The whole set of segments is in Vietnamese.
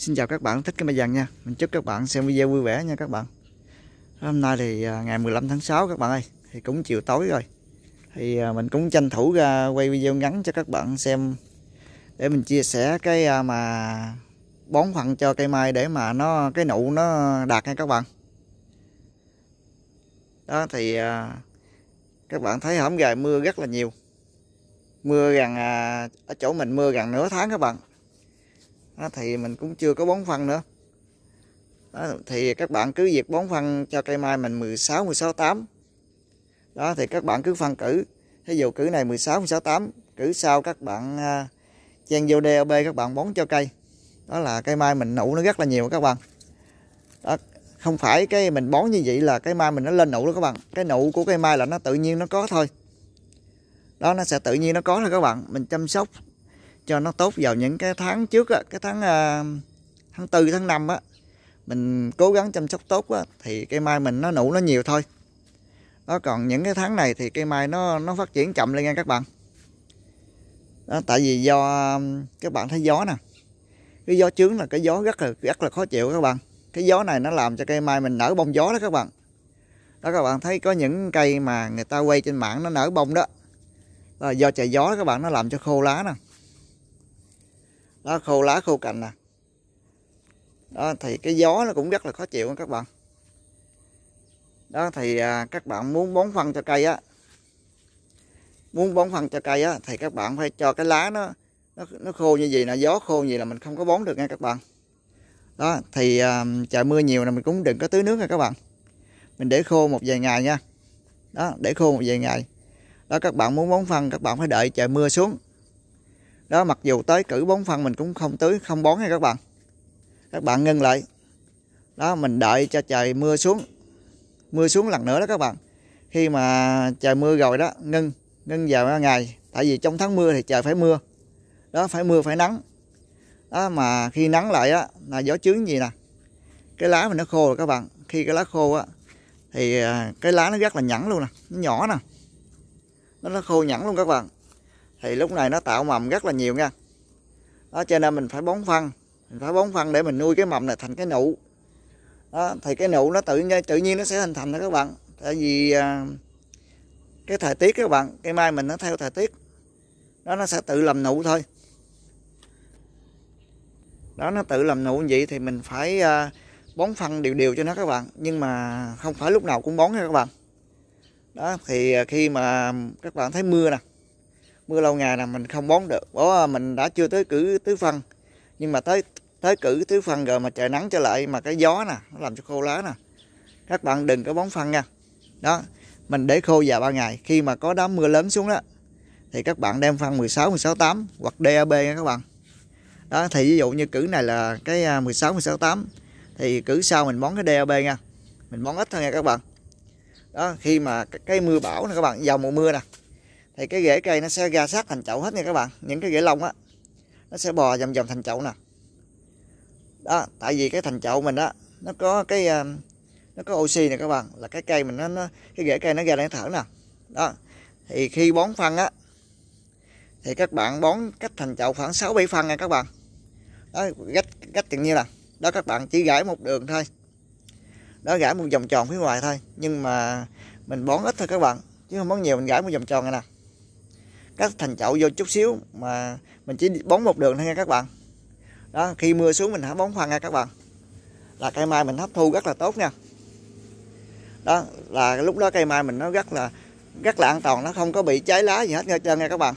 Xin chào các bạn thích cái mai vàng nha Mình chúc các bạn xem video vui vẻ nha các bạn Hôm nay thì à, ngày 15 tháng 6 các bạn ơi Thì cũng chiều tối rồi Thì à, mình cũng tranh thủ ra quay video ngắn cho các bạn xem Để mình chia sẻ cái à, mà bón phân cho cây mai để mà nó cái nụ nó đạt nha các bạn Đó thì các bạn thấy hổm gài mưa rất là nhiều Mưa gần ở chỗ mình mưa gần nửa tháng các bạn đó, thì mình cũng chưa có bón phân nữa đó, thì các bạn cứ việc bón phân cho cây mai mình 16 16 8 đó thì các bạn cứ phân cử thí dụ cử này 16 16 8 cử sau các bạn à, chen vô DOB các bạn bón cho cây đó là cây mai mình nụ nó rất là nhiều các bạn đó, không phải cái mình bón như vậy là cây mai mình nó lên nụ đó các bạn cái nụ của cây mai là nó tự nhiên nó có thôi đó nó sẽ tự nhiên nó có thôi các bạn mình chăm sóc cho nó tốt vào những cái tháng trước á, cái tháng à, tháng tư tháng năm á mình cố gắng chăm sóc tốt á, thì cây mai mình nó nụ nó nhiều thôi đó còn những cái tháng này thì cây mai nó nó phát triển chậm lên nha các bạn đó, tại vì do các bạn thấy gió nè cái gió trướng là cái gió rất là rất là khó chịu các bạn cái gió này nó làm cho cây mai mình nở bông gió đó các bạn đó các bạn thấy có những cây mà người ta quay trên mạng nó nở bông đó là do trời gió các bạn nó làm cho khô lá nè đó khô lá khô cành nè đó thì cái gió nó cũng rất là khó chịu các bạn đó thì à, các bạn muốn bón phân cho cây á muốn bón phân cho cây á thì các bạn phải cho cái lá nó nó, nó khô như vậy là gió khô như vậy là mình không có bón được nha các bạn đó thì à, trời mưa nhiều là mình cũng đừng có tưới nước nha các bạn mình để khô một vài ngày nha đó để khô một vài ngày đó các bạn muốn bón phân các bạn phải đợi trời mưa xuống đó mặc dù tới cử bón phân mình cũng không tưới không bón nha các bạn các bạn ngưng lại đó mình đợi cho trời mưa xuống mưa xuống lần nữa đó các bạn khi mà trời mưa rồi đó ngưng ngưng vào ngày tại vì trong tháng mưa thì trời phải mưa đó phải mưa phải nắng đó mà khi nắng lại á là gió chướng gì nè cái lá mình nó khô rồi các bạn khi cái lá khô á thì à, cái lá nó rất là nhẵn luôn nè nó nhỏ nè nó nó khô nhẵn luôn các bạn thì lúc này nó tạo mầm rất là nhiều nha đó cho nên mình phải bón phân mình phải bón phân để mình nuôi cái mầm này thành cái nụ đó, thì cái nụ nó tự nhiên tự nhiên nó sẽ hình thành đó các bạn tại vì à, cái thời tiết các bạn cây mai mình nó theo thời tiết đó nó sẽ tự làm nụ thôi đó nó tự làm nụ vậy thì mình phải à, bón phân đều đều cho nó các bạn nhưng mà không phải lúc nào cũng bón nha các bạn đó thì à, khi mà các bạn thấy mưa nè mưa lâu ngày là mình không bón được bó à, mình đã chưa tới cử tứ phân nhưng mà tới tới cử tứ phân rồi mà trời nắng trở lại mà cái gió nè nó làm cho khô lá nè các bạn đừng có bón phân nha đó mình để khô vài ba ngày khi mà có đám mưa lớn xuống đó thì các bạn đem phân 16 16 8 hoặc DAB nha các bạn đó thì ví dụ như cử này là cái 16 16 8 thì cử sau mình bón cái DAB nha mình bón ít thôi nha các bạn đó khi mà cái mưa bão nè các bạn vào mùa mưa nè thì cái rễ cây nó sẽ ra sát thành chậu hết nha các bạn những cái rễ lông á nó sẽ bò vòng vòng thành chậu nè đó tại vì cái thành chậu mình á nó có cái ờ, nó có oxy nè các bạn là cái cây mình nó, nó cái rễ cây nó ra để thở nè đó thì khi bón phân á thì các bạn bón cách thành chậu khoảng 6 7 phân nha các bạn đó cách cách chừng như là đó các bạn chỉ gãi một đường thôi đó gãi một vòng tròn phía ngoài thôi nhưng mà mình bón ít thôi các bạn chứ không bón nhiều mình gãi một vòng tròn này nè cắt thành chậu vô chút xíu mà mình chỉ bón một đường thôi nha các bạn đó khi mưa xuống mình hãy bón phân nha các bạn là cây mai mình hấp thu rất là tốt nha đó là lúc đó cây mai mình nó rất là rất là an toàn nó không có bị cháy lá gì hết nha trơn nha các bạn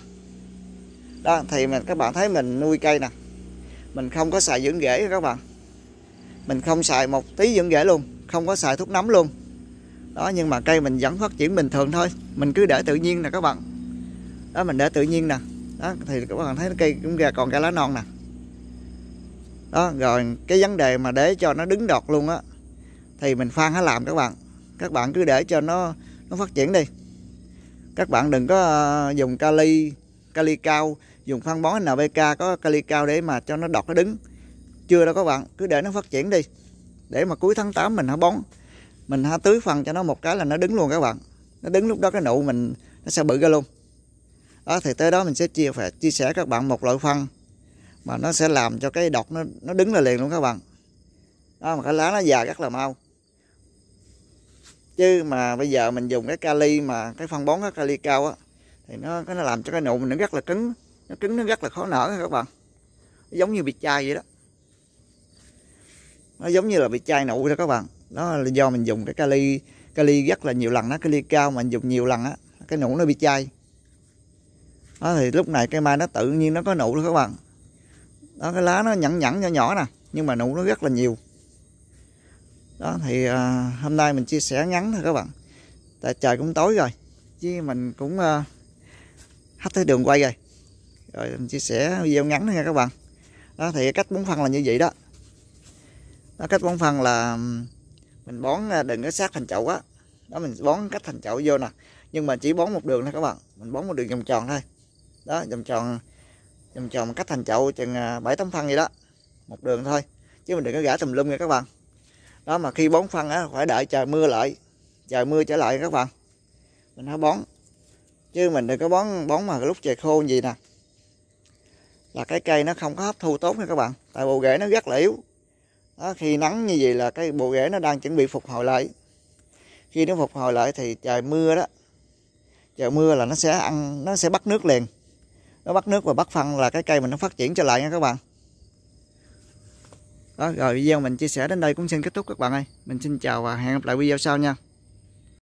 đó thì mình các bạn thấy mình nuôi cây nè mình không có xài dưỡng rễ các bạn mình không xài một tí dưỡng rễ luôn không có xài thuốc nấm luôn đó nhưng mà cây mình vẫn phát triển bình thường thôi mình cứ để tự nhiên nè các bạn đó mình để tự nhiên nè đó thì các bạn thấy cây cũng còn cái lá non nè đó rồi cái vấn đề mà để cho nó đứng đọt luôn á thì mình phan há làm các bạn các bạn cứ để cho nó nó phát triển đi các bạn đừng có ờ, dùng kali kali cao dùng phân bón NPK có kali cao để mà cho nó đọt nó đứng chưa đâu các bạn cứ để nó phát triển đi để mà cuối tháng 8 mình hả bón mình hả tưới phân cho nó một cái là nó đứng luôn các bạn nó đứng lúc đó cái nụ mình nó sẽ bự ra luôn đó, thì tới đó mình sẽ chia phải chia sẻ các bạn một loại phân mà nó sẽ làm cho cái đọt nó nó đứng là liền luôn các bạn đó mà cái lá nó già rất là mau chứ mà bây giờ mình dùng cái kali mà cái phân bón cái kali cao á thì nó nó làm cho cái nụ mình nó rất là cứng nó cứng nó rất là khó nở các bạn giống như bị chai vậy đó nó giống như là bị chai nụ đó các bạn đó là do mình dùng cái kali kali rất là nhiều lần nó kali cao mà mình dùng nhiều lần á cái nụ nó bị chai đó thì lúc này cây mai nó tự nhiên nó có nụ đó các bạn đó cái lá nó nhẵn nhẵn nhỏ nhỏ nè nhưng mà nụ nó rất là nhiều đó thì à, hôm nay mình chia sẻ ngắn thôi các bạn tại trời cũng tối rồi chứ mình cũng à, hấp tới đường quay rồi rồi mình chia sẻ video ngắn thôi nha các bạn đó thì cách bón phân là như vậy đó đó cách bón phân là mình bón à, đừng có sát thành chậu á đó. đó mình bón cách thành chậu vô nè nhưng mà chỉ bón một đường thôi các bạn mình bón một đường vòng tròn thôi đó vòng tròn vòng tròn cách thành chậu chừng à, bảy tấm phân gì đó một đường thôi chứ mình đừng có gã tùm lum nha các bạn đó mà khi bón phân á phải đợi trời mưa lại trời mưa trở lại các bạn mình nó bón chứ mình đừng có bón bón mà lúc trời khô gì nè là cái cây nó không có hấp thu tốt nha các bạn tại bộ rễ nó rất là yếu đó, khi nắng như vậy là cái bộ rễ nó đang chuẩn bị phục hồi lại khi nó phục hồi lại thì trời mưa đó trời mưa là nó sẽ ăn nó sẽ bắt nước liền nó bắt nước và bắt phân là cái cây mình nó phát triển trở lại nha các bạn đó rồi video mình chia sẻ đến đây cũng xin kết thúc các bạn ơi mình xin chào và hẹn gặp lại video sau nha